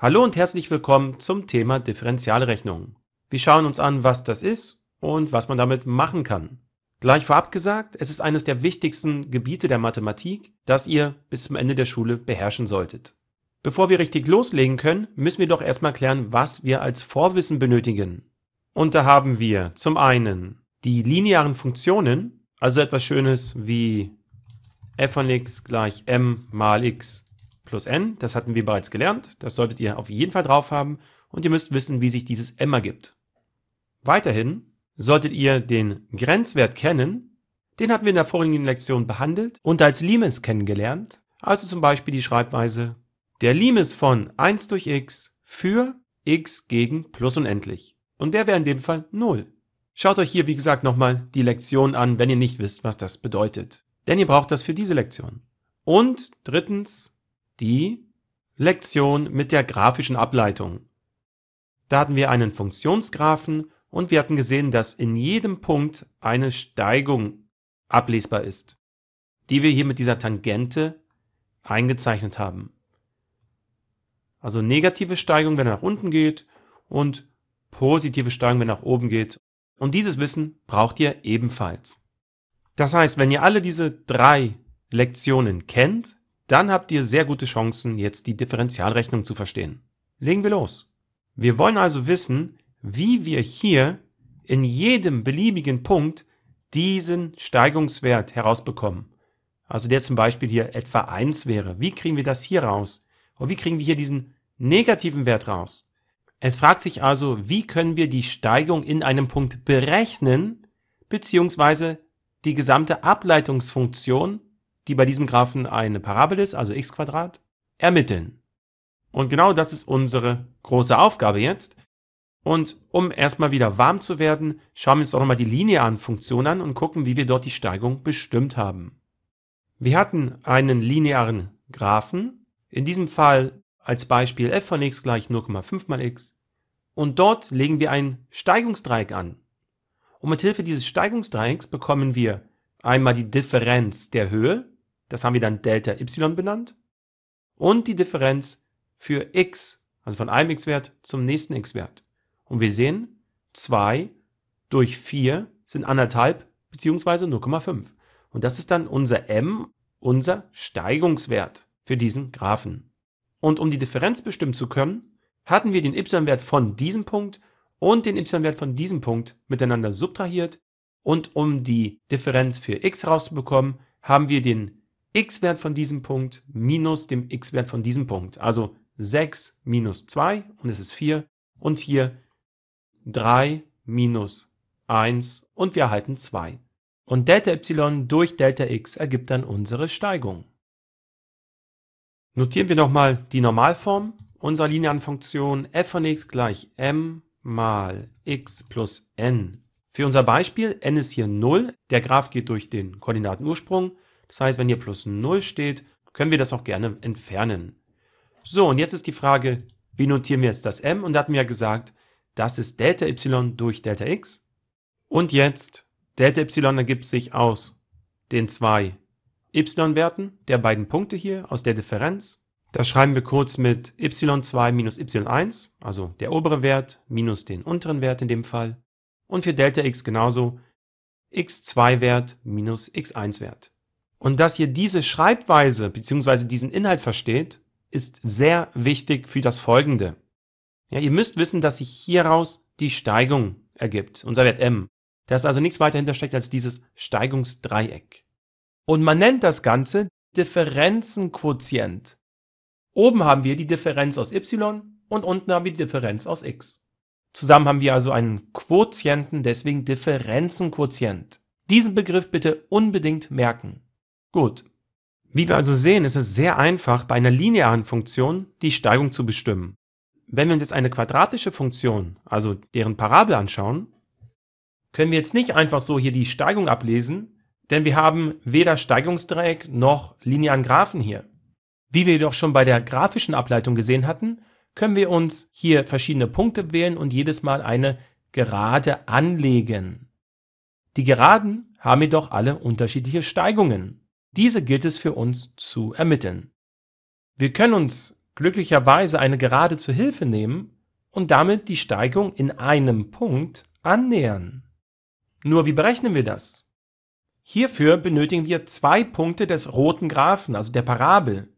Hallo und herzlich willkommen zum Thema Differentialrechnung. Wir schauen uns an, was das ist und was man damit machen kann. Gleich vorab gesagt, es ist eines der wichtigsten Gebiete der Mathematik, das ihr bis zum Ende der Schule beherrschen solltet. Bevor wir richtig loslegen können, müssen wir doch erstmal klären, was wir als Vorwissen benötigen. Und da haben wir zum einen die linearen Funktionen, also etwas Schönes wie f von x gleich m mal x plus n. Das hatten wir bereits gelernt. Das solltet ihr auf jeden Fall drauf haben. Und ihr müsst wissen, wie sich dieses m ergibt. Weiterhin solltet ihr den Grenzwert kennen. Den hatten wir in der vorigen Lektion behandelt und als Limes kennengelernt. Also zum Beispiel die Schreibweise der Limes von 1 durch x für x gegen plus unendlich. Und der wäre in dem Fall 0. Schaut euch hier, wie gesagt, nochmal die Lektion an, wenn ihr nicht wisst, was das bedeutet. Denn ihr braucht das für diese Lektion. Und drittens, die Lektion mit der grafischen Ableitung. Da hatten wir einen Funktionsgraphen und wir hatten gesehen, dass in jedem Punkt eine Steigung ablesbar ist, die wir hier mit dieser Tangente eingezeichnet haben. Also negative Steigung, wenn er nach unten geht und positive Steigung, wenn er nach oben geht. Und dieses Wissen braucht ihr ebenfalls. Das heißt, wenn ihr alle diese drei Lektionen kennt, dann habt ihr sehr gute Chancen, jetzt die Differentialrechnung zu verstehen. Legen wir los. Wir wollen also wissen, wie wir hier in jedem beliebigen Punkt diesen Steigungswert herausbekommen. Also der zum Beispiel hier etwa 1 wäre. Wie kriegen wir das hier raus? Und wie kriegen wir hier diesen negativen Wert raus? Es fragt sich also, wie können wir die Steigung in einem Punkt berechnen, beziehungsweise die gesamte Ableitungsfunktion die bei diesem Graphen eine Parabel ist, also x Quadrat, ermitteln. Und genau das ist unsere große Aufgabe jetzt. Und um erstmal wieder warm zu werden, schauen wir uns auch nochmal die linearen Funktionen an und gucken, wie wir dort die Steigung bestimmt haben. Wir hatten einen linearen Graphen, in diesem Fall als Beispiel f von x gleich 0,5 mal x. Und dort legen wir ein Steigungsdreieck an. Und mit Hilfe dieses Steigungsdreiecks bekommen wir einmal die Differenz der Höhe das haben wir dann Delta y benannt. Und die Differenz für x, also von einem x-Wert zum nächsten x-Wert. Und wir sehen, 2 durch 4 sind anderthalb beziehungsweise 0,5. Und das ist dann unser m, unser Steigungswert für diesen Graphen. Und um die Differenz bestimmen zu können, hatten wir den y-Wert von diesem Punkt und den y-Wert von diesem Punkt miteinander subtrahiert. Und um die Differenz für x rauszubekommen, haben wir den x-Wert von diesem Punkt minus dem x-Wert von diesem Punkt. Also 6 minus 2 und es ist 4. Und hier 3 minus 1 und wir erhalten 2. Und Delta y durch Delta x ergibt dann unsere Steigung. Notieren wir nochmal die Normalform unserer linearen Funktion f von x gleich m mal x plus n. Für unser Beispiel n ist hier 0, der Graph geht durch den Koordinatenursprung das heißt, wenn hier plus 0 steht, können wir das auch gerne entfernen. So, und jetzt ist die Frage, wie notieren wir jetzt das m? Und da hatten wir ja gesagt, das ist Delta y durch Delta x. Und jetzt, Delta y ergibt sich aus den zwei y-Werten der beiden Punkte hier, aus der Differenz. Das schreiben wir kurz mit y2 minus y1, also der obere Wert minus den unteren Wert in dem Fall. Und für Delta x genauso x2-Wert minus x1-Wert. Und dass ihr diese Schreibweise beziehungsweise diesen Inhalt versteht, ist sehr wichtig für das Folgende. Ja, ihr müsst wissen, dass sich hieraus die Steigung ergibt, unser Wert m, dass also nichts weiter hintersteckt als dieses Steigungsdreieck. Und man nennt das Ganze Differenzenquotient. Oben haben wir die Differenz aus y und unten haben wir die Differenz aus x. Zusammen haben wir also einen Quotienten, deswegen Differenzenquotient. Diesen Begriff bitte unbedingt merken. Gut. Wie wir also sehen, ist es sehr einfach, bei einer linearen Funktion die Steigung zu bestimmen. Wenn wir uns jetzt eine quadratische Funktion, also deren Parabel anschauen, können wir jetzt nicht einfach so hier die Steigung ablesen, denn wir haben weder Steigungsdreieck noch linearen Graphen hier. Wie wir jedoch schon bei der grafischen Ableitung gesehen hatten, können wir uns hier verschiedene Punkte wählen und jedes Mal eine Gerade anlegen. Die Geraden haben jedoch alle unterschiedliche Steigungen. Diese gilt es für uns zu ermitteln. Wir können uns glücklicherweise eine Gerade zur Hilfe nehmen und damit die Steigung in einem Punkt annähern. Nur wie berechnen wir das? Hierfür benötigen wir zwei Punkte des roten Graphen, also der Parabel.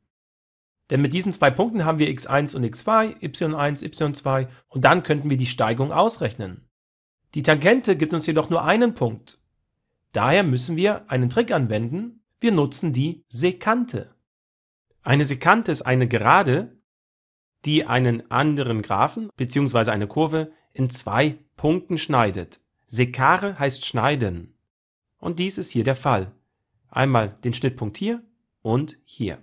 Denn mit diesen zwei Punkten haben wir x1 und x2, y1, y2 und dann könnten wir die Steigung ausrechnen. Die Tangente gibt uns jedoch nur einen Punkt. Daher müssen wir einen Trick anwenden wir nutzen die Sekante. Eine Sekante ist eine Gerade, die einen anderen Graphen bzw. eine Kurve in zwei Punkten schneidet. Sekare heißt schneiden. Und dies ist hier der Fall. Einmal den Schnittpunkt hier und hier.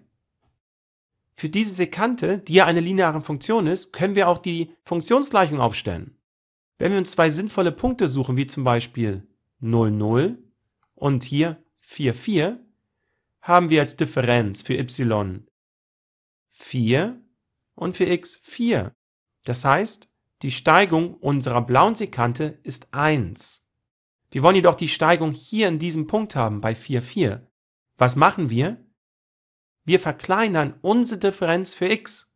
Für diese Sekante, die ja eine lineare Funktion ist, können wir auch die Funktionsgleichung aufstellen. Wenn wir uns zwei sinnvolle Punkte suchen, wie zum Beispiel 0, 0 und hier 4, 4, haben wir als Differenz für y 4 und für x 4. Das heißt, die Steigung unserer blauen Sekante ist 1. Wir wollen jedoch die Steigung hier in diesem Punkt haben bei 4, 4. Was machen wir? Wir verkleinern unsere Differenz für x.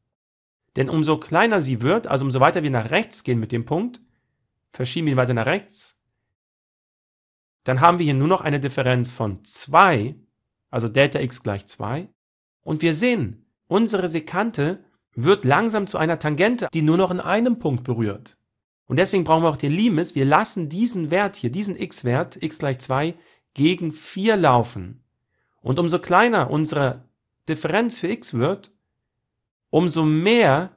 Denn umso kleiner sie wird, also umso weiter wir nach rechts gehen mit dem Punkt, verschieben wir ihn weiter nach rechts, dann haben wir hier nur noch eine Differenz von 2 also Delta x gleich 2. Und wir sehen, unsere Sekante wird langsam zu einer Tangente, die nur noch in einem Punkt berührt. Und deswegen brauchen wir auch den Limes. Wir lassen diesen Wert hier, diesen x-Wert, x gleich 2, gegen 4 laufen. Und umso kleiner unsere Differenz für x wird, umso mehr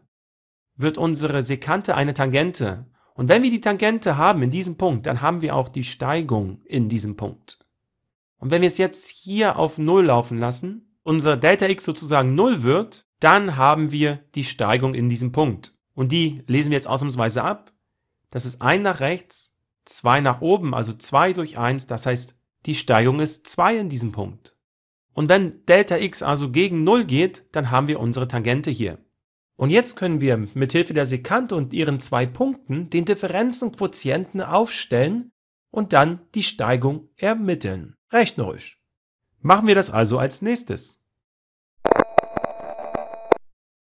wird unsere Sekante eine Tangente. Und wenn wir die Tangente haben in diesem Punkt, dann haben wir auch die Steigung in diesem Punkt. Und wenn wir es jetzt hier auf 0 laufen lassen, unser Delta x sozusagen 0 wird, dann haben wir die Steigung in diesem Punkt. Und die lesen wir jetzt ausnahmsweise ab. Das ist 1 nach rechts, 2 nach oben, also 2 durch 1, das heißt, die Steigung ist 2 in diesem Punkt. Und wenn Delta x also gegen 0 geht, dann haben wir unsere Tangente hier. Und jetzt können wir mit Hilfe der Sekante und ihren zwei Punkten den Differenzenquotienten aufstellen und dann die Steigung ermitteln rechnerisch. Machen wir das also als nächstes.